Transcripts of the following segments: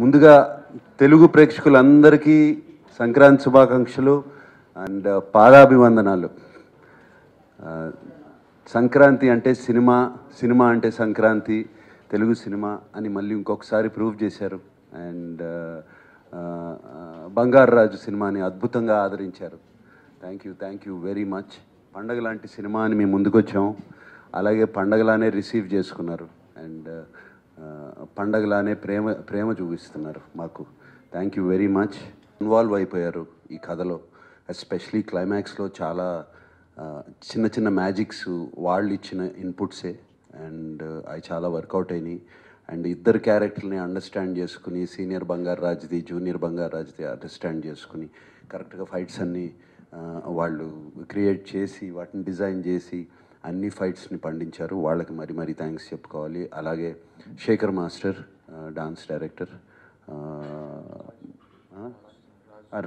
ముందుగా తెలుగు ప్రేక్షకులందరికీ సంక్రాంతి శుభాకాంక్షలు అండ్ పాదాభివందనాలు సంక్రాంతి అంటే సినిమా సినిమా అంటే సంక్రాంతి తెలుగు సినిమా అని మళ్ళీ ఇంకొకసారి ప్రూవ్ చేశారు అండ్ బంగారు రాజు సినిమాని అద్భుతంగా ఆదరించారు thank you thank you very much పండగ లాంటి సినిమా అని మేము ముందుకొచ్చాము అలాగే పండగలానే రిసీవ్ చేసుకున్నారు పండగలానే ప్రేమ ప్రేమ చూపిస్తున్నారు మాకు thank you very much involve అయిపోయారు ఈ కథలో ఎస్పెషలీ క్లైమాక్స్లో చాలా చిన్న చిన్న మ్యాజిక్స్ వాళ్ళు ఇచ్చిన ఇన్పుట్సే అండ్ uh, అవి చాలా వర్కౌట్ అయినాయి అండ్ ఇద్దరు క్యారెక్టర్ని అండర్స్టాండ్ చేసుకుని సీనియర్ బంగారు రాజ్ది జూనియర్ బంగారు రాజ్ది అండర్స్టాండ్ చేసుకుని కరెక్ట్గా ఫైట్స్ అన్నీ వాళ్ళు క్రియేట్ చేసి వాటిని డిజైన్ చేసి అన్ని ఫైట్స్ని పండించారు వాళ్ళకి మరి మరీ థ్యాంక్స్ చెప్పుకోవాలి అలాగే Shekhar master dance director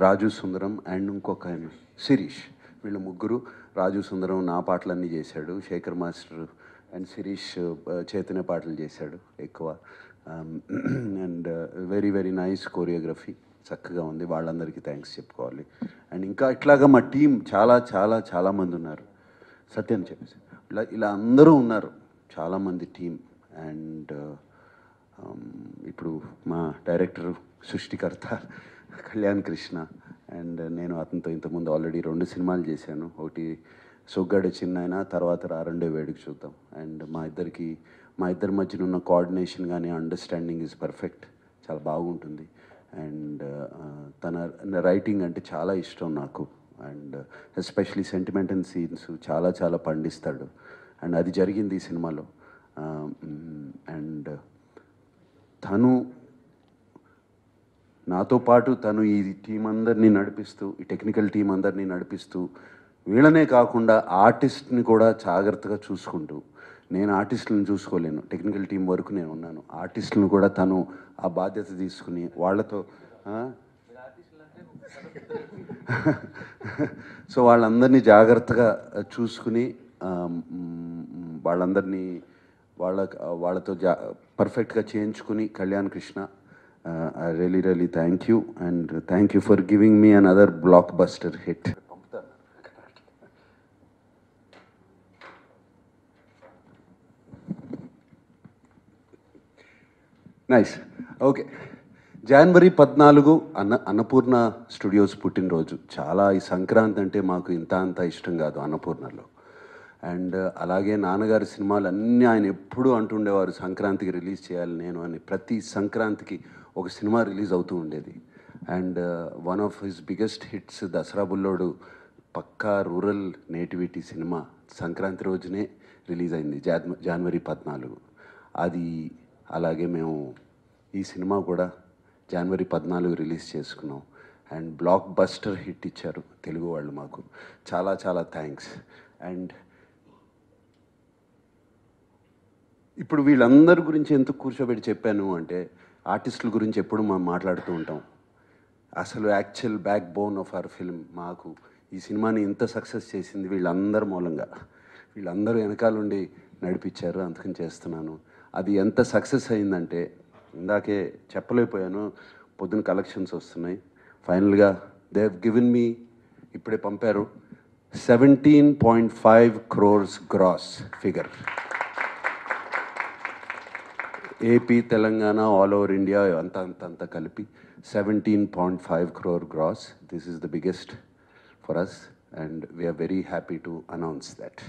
Raju Sundaram and ఇంకొక ఆయన శిరీష్ వీళ్ళు ముగ్గురు రాజు సుందరం నా పాటలన్నీ చేశాడు శేఖర్ మాస్టర్ అండ్ శిరీష్ చేతనే పాటలు చేశాడు ఎక్కువ and very very nice choreography చక్కగా ఉంది వాళ్ళందరికీ థ్యాంక్స్ చెప్పుకోవాలి అండ్ ఇంకా ఇట్లాగా మా టీం చాలా చాలా చాలామంది ఉన్నారు సత్యం చెప్పేసి ఇలా ఇలా అందరూ ఉన్నారు చాలామంది టీం అండ్ um, ఇప్పుడు మా డైరెక్టర్ సృష్టికర్త కళ్యాణ్ కృష్ణ అండ్ నేను అతనితో ఇంతకుముందు ఆల్రెడీ రెండు సినిమాలు చేశాను ఒకటి సొగ్గాడు చిన్న తర్వాత రెండో వేడుకు చూద్దాం అండ్ మా ఇద్దరికి మా ఇద్దరి మధ్యన ఉన్న కోఆర్డినేషన్ కానీ అండర్స్టాండింగ్ ఈజ్ పర్ఫెక్ట్ చాలా బాగుంటుంది అండ్ uh, తన రైటింగ్ అంటే చాలా ఇష్టం నాకు అండ్ ఎస్పెషలీ సెంటిమెంటల్ సీన్స్ చాలా చాలా పండిస్తాడు అండ్ అది జరిగింది ఈ సినిమాలో అండ్ తను నాతో పాటు తను ఈ టీం అందరినీ నడిపిస్తూ ఈ టెక్నికల్ టీం అందరినీ నడిపిస్తూ వీళ్ళనే కాకుండా ఆర్టిస్ట్ని కూడా జాగ్రత్తగా చూసుకుంటూ నేను ఆర్టిస్టులను చూసుకోలేను టెక్నికల్ టీం వరకు నేను ఉన్నాను ఆర్టిస్టులను కూడా తను ఆ బాధ్యత తీసుకుని వాళ్ళతో సో వాళ్ళందరినీ జాగ్రత్తగా చూసుకుని వాళ్ళందరినీ వాళ్ళ వాళ్ళతో జా పర్ఫెక్ట్గా చేయించుకుని Kalyan Krishna I really really thank you and thank you for giving me another blockbuster hit nice okay జనవరి పద్నాలుగు అన్న అన్నపూర్ణ స్టూడియోస్ పుట్టినరోజు చాలా ఈ సంక్రాంతి అంటే మాకు ఇంత అంత ఇష్టం కాదు అన్నపూర్ణలో అండ్ అలాగే నాన్నగారి సినిమాలు అన్నీ ఆయన ఎప్పుడూ అంటుండేవారు సంక్రాంతికి రిలీజ్ చేయాలి నేను అని ప్రతి సంక్రాంతికి ఒక సినిమా రిలీజ్ అవుతూ ఉండేది and one of his biggest hits Dasara Bullodu పక్కా రూరల్ నేటివిటీ సినిమా సంక్రాంతి రోజునే రిలీజ్ అయింది జాన్వరి పద్నాలుగు అది అలాగే మేము ఈ సినిమా కూడా జనవరి పద్నాలుగు రిలీజ్ చేసుకున్నాం అండ్ బ్లాక్ బస్టర్ హిట్ ఇచ్చారు తెలుగు వాళ్ళు మాకు చాలా చాలా థ్యాంక్స్ అండ్ ఇప్పుడు వీళ్ళందరి గురించి ఎందుకు కూర్చోబెట్టి చెప్పాను అంటే ఆర్టిస్టుల గురించి ఎప్పుడు మనం మాట్లాడుతూ ఉంటాం అసలు actual backbone of our film మాకు ఈ సినిమాని ఇంత సక్సెస్ చేసింది వీళ్ళందరి మూలంగా వీళ్ళందరూ వెనకాలండి నడిపించారు అందుకని చేస్తున్నాను అది ఎంత సక్సెస్ అయిందంటే ఇందాకే చెప్పలేకపోయాను పొద్దున కలెక్షన్స్ వస్తున్నాయి ఫైనల్గా దే హ్యావ్ గివెన్ మీ ఇప్పుడే పంపారు seventeen point five crores gross figure AP Telangana all over India అంత అంత అంతా కలిపి seventeen point five crore gross this is the biggest for us and we are very happy to announce that